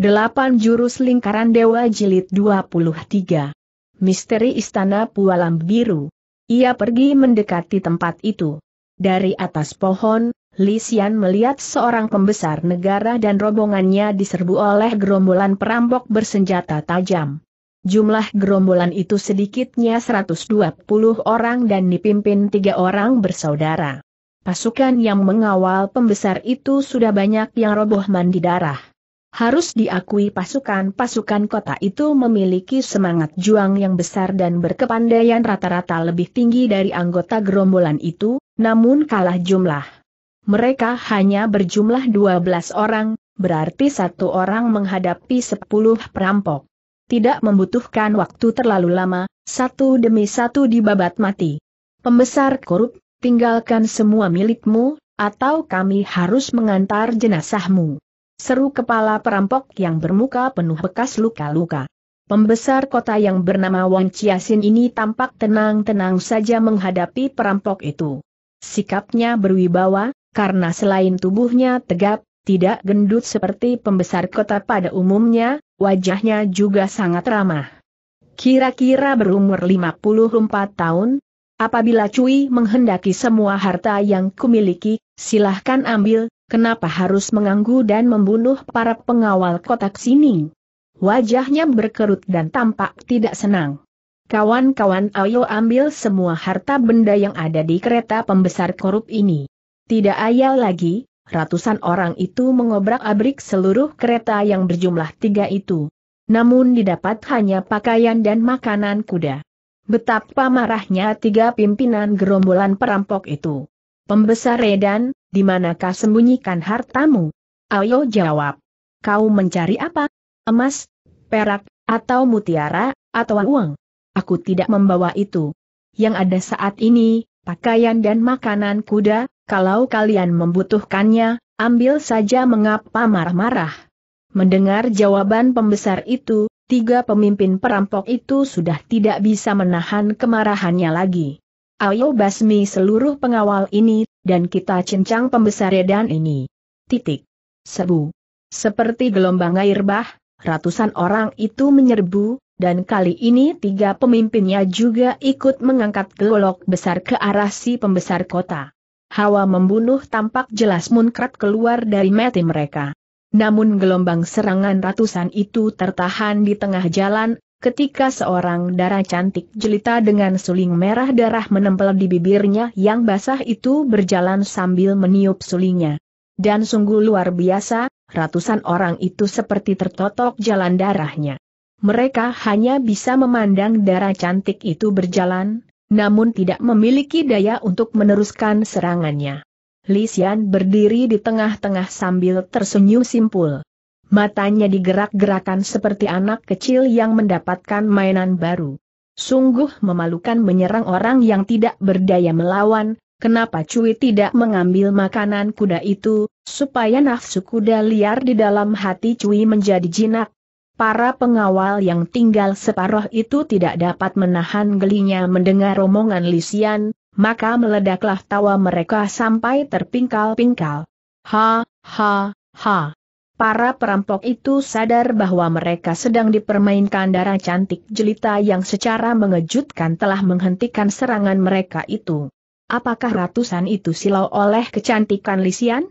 8 Jurus Lingkaran Dewa Jilid 23 Misteri Istana Pualam Biru Ia pergi mendekati tempat itu. Dari atas pohon, Lisian melihat seorang pembesar negara dan rombongannya diserbu oleh gerombolan perampok bersenjata tajam. Jumlah gerombolan itu sedikitnya 120 orang dan dipimpin tiga orang bersaudara. Pasukan yang mengawal pembesar itu sudah banyak yang roboh mandi darah. Harus diakui pasukan-pasukan kota itu memiliki semangat juang yang besar dan berkepandaian rata-rata lebih tinggi dari anggota gerombolan itu, namun kalah jumlah. Mereka hanya berjumlah 12 orang, berarti satu orang menghadapi 10 perampok. Tidak membutuhkan waktu terlalu lama, satu demi satu dibabat mati. Pembesar korup, tinggalkan semua milikmu, atau kami harus mengantar jenazahmu. Seru kepala perampok yang bermuka penuh bekas luka-luka. Pembesar kota yang bernama Wang Chiasin ini tampak tenang-tenang saja menghadapi perampok itu. Sikapnya berwibawa, karena selain tubuhnya tegap, tidak gendut seperti pembesar kota pada umumnya, wajahnya juga sangat ramah. Kira-kira berumur 54 tahun, apabila Cui menghendaki semua harta yang kumiliki, silahkan ambil, Kenapa harus mengganggu dan membunuh para pengawal kotak sini? Wajahnya berkerut dan tampak tidak senang. Kawan-kawan ayo ambil semua harta benda yang ada di kereta pembesar korup ini. Tidak ayal lagi, ratusan orang itu mengobrak-abrik seluruh kereta yang berjumlah tiga itu. Namun didapat hanya pakaian dan makanan kuda. Betapa marahnya tiga pimpinan gerombolan perampok itu. Pembesar Redan, di manakah sembunyikan hartamu? Ayo jawab. Kau mencari apa? Emas, perak, atau mutiara, atau uang? Aku tidak membawa itu. Yang ada saat ini, pakaian dan makanan kuda, kalau kalian membutuhkannya, ambil saja mengapa marah-marah. Mendengar jawaban pembesar itu, tiga pemimpin perampok itu sudah tidak bisa menahan kemarahannya lagi. Ayo basmi seluruh pengawal ini, dan kita cincang pembesar edan ini. Titik. Sebu. Seperti gelombang air bah, ratusan orang itu menyerbu, dan kali ini tiga pemimpinnya juga ikut mengangkat gelolok besar ke arah si pembesar kota. Hawa membunuh tampak jelas munkrat keluar dari mati mereka. Namun gelombang serangan ratusan itu tertahan di tengah jalan, ketika seorang darah cantik jelita dengan suling merah darah menempel di bibirnya yang basah itu berjalan sambil meniup sulingnya. Dan sungguh luar biasa, ratusan orang itu seperti tertotok jalan darahnya. Mereka hanya bisa memandang darah cantik itu berjalan, namun tidak memiliki daya untuk meneruskan serangannya. Lisian berdiri di tengah-tengah sambil tersenyum simpul. Matanya digerak-gerakan seperti anak kecil yang mendapatkan mainan baru. Sungguh memalukan menyerang orang yang tidak berdaya melawan, kenapa Cui tidak mengambil makanan kuda itu, supaya nafsu kuda liar di dalam hati Cui menjadi jinak. Para pengawal yang tinggal separoh itu tidak dapat menahan gelinya mendengar omongan Lisian, maka meledaklah tawa mereka sampai terpingkal-pingkal. Ha, ha, ha para perampok itu sadar bahwa mereka sedang dipermainkan darah cantik jelita yang secara mengejutkan telah menghentikan serangan mereka itu. Apakah ratusan itu silau oleh kecantikan Lisian?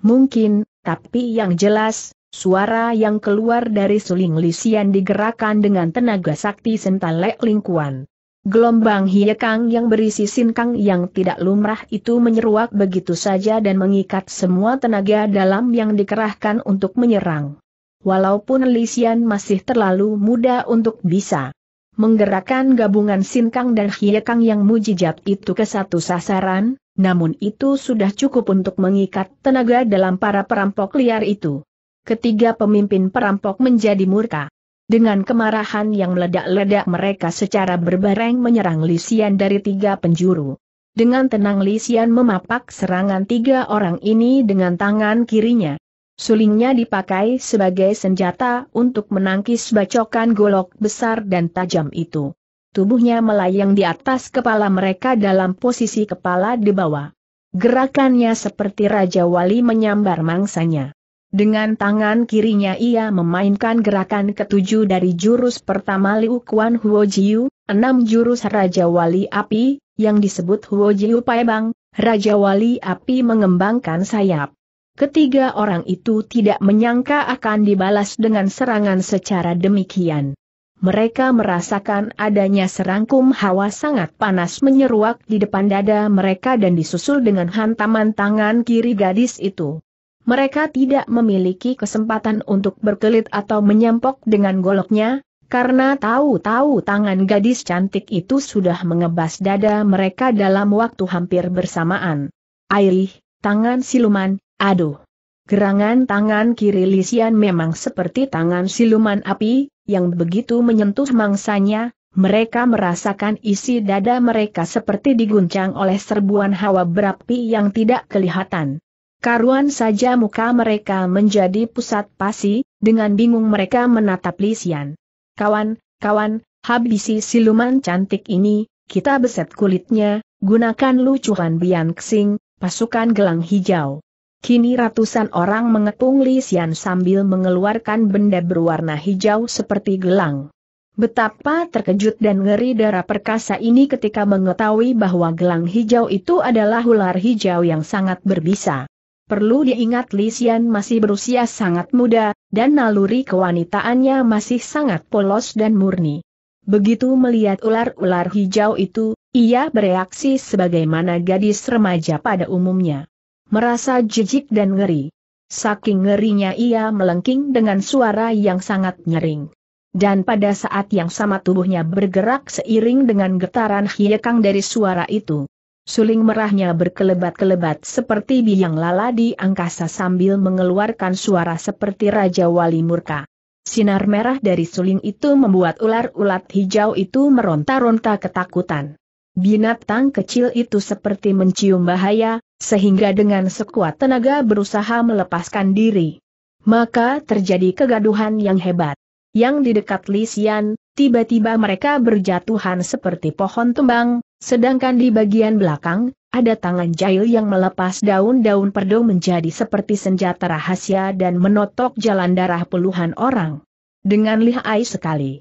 Mungkin, tapi yang jelas, suara yang keluar dari suling Lisian digerakkan dengan tenaga sakti sentalek lingkuan. Gelombang hiekang yang berisi sinkang yang tidak lumrah itu menyeruak begitu saja dan mengikat semua tenaga dalam yang dikerahkan untuk menyerang. Walaupun Lisian masih terlalu muda untuk bisa menggerakkan gabungan sinkang dan hiekang yang mujijat itu ke satu sasaran, namun itu sudah cukup untuk mengikat tenaga dalam para perampok liar itu. Ketiga pemimpin perampok menjadi murka. Dengan kemarahan yang meledak-ledak mereka secara berbareng menyerang Lisian dari tiga penjuru. Dengan tenang Lisian memapak serangan tiga orang ini dengan tangan kirinya. Sulingnya dipakai sebagai senjata untuk menangkis bacokan golok besar dan tajam itu. Tubuhnya melayang di atas kepala mereka dalam posisi kepala di bawah. Gerakannya seperti Raja Wali menyambar mangsanya. Dengan tangan kirinya ia memainkan gerakan ketujuh dari jurus pertama Liu Kuan Huo Jiu, enam jurus Raja Wali Api, yang disebut Huo Jiu Raja Wali Api mengembangkan sayap. Ketiga orang itu tidak menyangka akan dibalas dengan serangan secara demikian. Mereka merasakan adanya serangkum hawa sangat panas menyeruak di depan dada mereka dan disusul dengan hantaman tangan kiri gadis itu. Mereka tidak memiliki kesempatan untuk berkelit atau menyampok dengan goloknya, karena tahu-tahu tangan gadis cantik itu sudah mengebas dada mereka dalam waktu hampir bersamaan. Airih, tangan siluman, aduh. Gerangan tangan kiri Lisian memang seperti tangan siluman api, yang begitu menyentuh mangsanya, mereka merasakan isi dada mereka seperti diguncang oleh serbuan hawa berapi yang tidak kelihatan. Karuan saja muka mereka menjadi pusat pasi, dengan bingung mereka menatap Lisian. Kawan, kawan, habisi siluman cantik ini, kita beset kulitnya, gunakan lucuhan Bian Xing, pasukan gelang hijau. Kini ratusan orang mengepung Lisian sambil mengeluarkan benda berwarna hijau seperti gelang. Betapa terkejut dan ngeri darah perkasa ini ketika mengetahui bahwa gelang hijau itu adalah ular hijau yang sangat berbisa. Perlu diingat Xian masih berusia sangat muda, dan naluri kewanitaannya masih sangat polos dan murni. Begitu melihat ular-ular hijau itu, ia bereaksi sebagaimana gadis remaja pada umumnya. Merasa jijik dan ngeri. Saking ngerinya ia melengking dengan suara yang sangat nyering. Dan pada saat yang sama tubuhnya bergerak seiring dengan getaran hiekang dari suara itu. Suling merahnya berkelebat-kelebat seperti biang lala di angkasa sambil mengeluarkan suara seperti Raja Wali Murka. Sinar merah dari suling itu membuat ular ular hijau itu meronta-ronta ketakutan. Binatang kecil itu seperti mencium bahaya, sehingga dengan sekuat tenaga berusaha melepaskan diri. Maka terjadi kegaduhan yang hebat. Yang di dekat Lisian, tiba-tiba mereka berjatuhan seperti pohon tumbang, Sedangkan di bagian belakang, ada tangan jahil yang melepas daun-daun perdo menjadi seperti senjata rahasia dan menotok jalan darah puluhan orang. Dengan lihai sekali.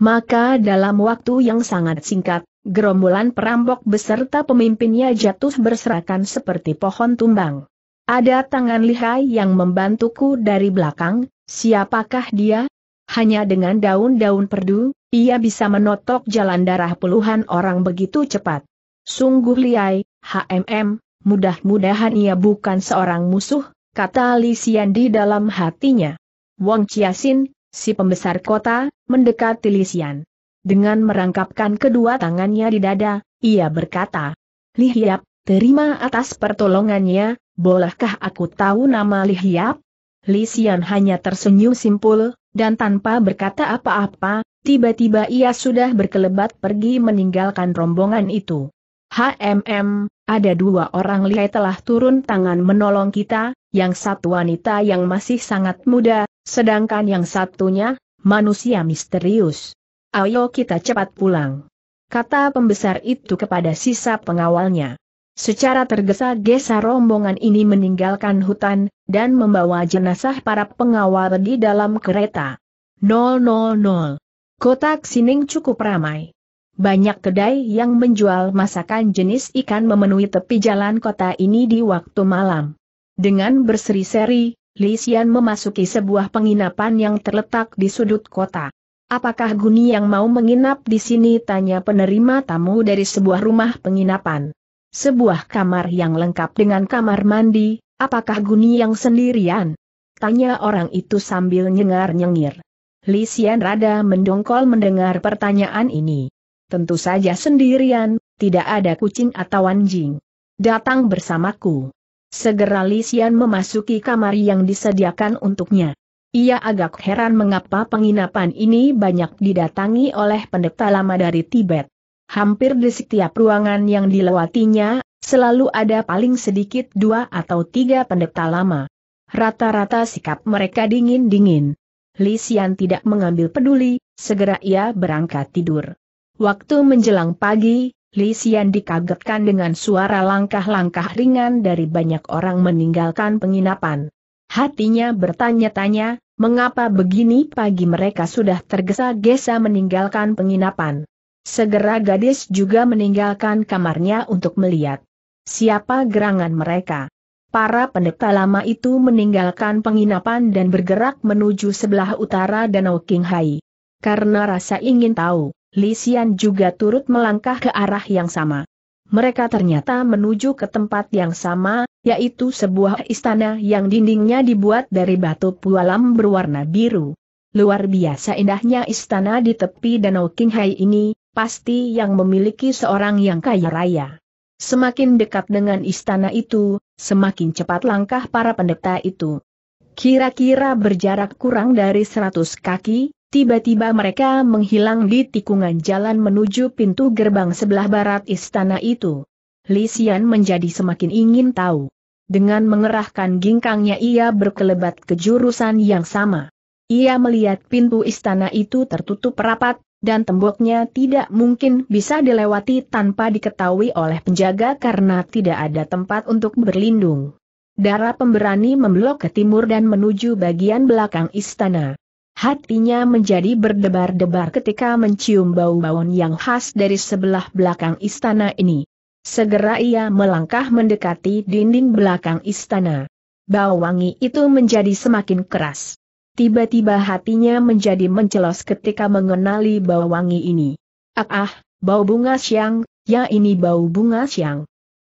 Maka dalam waktu yang sangat singkat, gerombolan perampok beserta pemimpinnya jatuh berserakan seperti pohon tumbang. Ada tangan lihai yang membantuku dari belakang, siapakah dia? Hanya dengan daun-daun perdu, ia bisa menotok jalan darah puluhan orang begitu cepat. Sungguh liai, HMM, mudah-mudahan ia bukan seorang musuh, kata Li Xian di dalam hatinya. Wang Chiasin, si pembesar kota, mendekati Li Xian. Dengan merangkapkan kedua tangannya di dada, ia berkata, Li Hiap, terima atas pertolongannya, bolehkah aku tahu nama Li Hiap? Li Xian hanya tersenyum simpul, dan tanpa berkata apa-apa, tiba-tiba ia sudah berkelebat pergi meninggalkan rombongan itu. HMM, ada dua orang lihai telah turun tangan menolong kita, yang satu wanita yang masih sangat muda, sedangkan yang satunya, manusia misterius. Ayo kita cepat pulang. Kata pembesar itu kepada sisa pengawalnya. Secara tergesa-gesa rombongan ini meninggalkan hutan, dan membawa jenazah para pengawal di dalam kereta. 000. Kota Sining cukup ramai. Banyak kedai yang menjual masakan jenis ikan memenuhi tepi jalan kota ini di waktu malam. Dengan berseri-seri, Li Xian memasuki sebuah penginapan yang terletak di sudut kota. Apakah Guni yang mau menginap di sini? Tanya penerima tamu dari sebuah rumah penginapan. Sebuah kamar yang lengkap dengan kamar mandi, apakah Guni yang sendirian? Tanya orang itu sambil nyengar-nyengir. Li Xian rada mendongkol mendengar pertanyaan ini. Tentu saja sendirian, tidak ada kucing atau anjing. Datang bersamaku. Segera Li Xian memasuki kamar yang disediakan untuknya. Ia agak heran mengapa penginapan ini banyak didatangi oleh pendeta lama dari Tibet hampir di setiap ruangan yang dilewatinya, selalu ada paling sedikit dua atau tiga pendeta lama. Rata-rata sikap mereka dingin-dingin. Lisian tidak mengambil peduli, segera ia berangkat tidur. Waktu menjelang pagi, Lisian dikagetkan dengan suara langkah-langkah ringan dari banyak orang meninggalkan penginapan. Hatinya bertanya-tanya, mengapa begini pagi mereka sudah tergesa-gesa meninggalkan penginapan. Segera gadis juga meninggalkan kamarnya untuk melihat siapa gerangan mereka. Para pendeta lama itu meninggalkan penginapan dan bergerak menuju sebelah utara Danau Qinghai. Karena rasa ingin tahu, Li Xian juga turut melangkah ke arah yang sama. Mereka ternyata menuju ke tempat yang sama, yaitu sebuah istana yang dindingnya dibuat dari batu pualam berwarna biru. Luar biasa indahnya istana di tepi Danau Qinghai ini, pasti yang memiliki seorang yang kaya raya. Semakin dekat dengan istana itu, semakin cepat langkah para pendeta itu. Kira-kira berjarak kurang dari 100 kaki, tiba-tiba mereka menghilang di tikungan jalan menuju pintu gerbang sebelah barat istana itu. Lisian menjadi semakin ingin tahu. Dengan mengerahkan gingkangnya ia berkelebat ke jurusan yang sama. Ia melihat pintu istana itu tertutup rapat, dan temboknya tidak mungkin bisa dilewati tanpa diketahui oleh penjaga karena tidak ada tempat untuk berlindung. Darah pemberani memblok ke timur dan menuju bagian belakang istana. Hatinya menjadi berdebar-debar ketika mencium bau-bauan yang khas dari sebelah belakang istana ini. Segera ia melangkah mendekati dinding belakang istana. Bau wangi itu menjadi semakin keras. Tiba-tiba hatinya menjadi mencelos ketika mengenali bau wangi ini. Ah ah, bau bunga siang, ya ini bau bunga siang.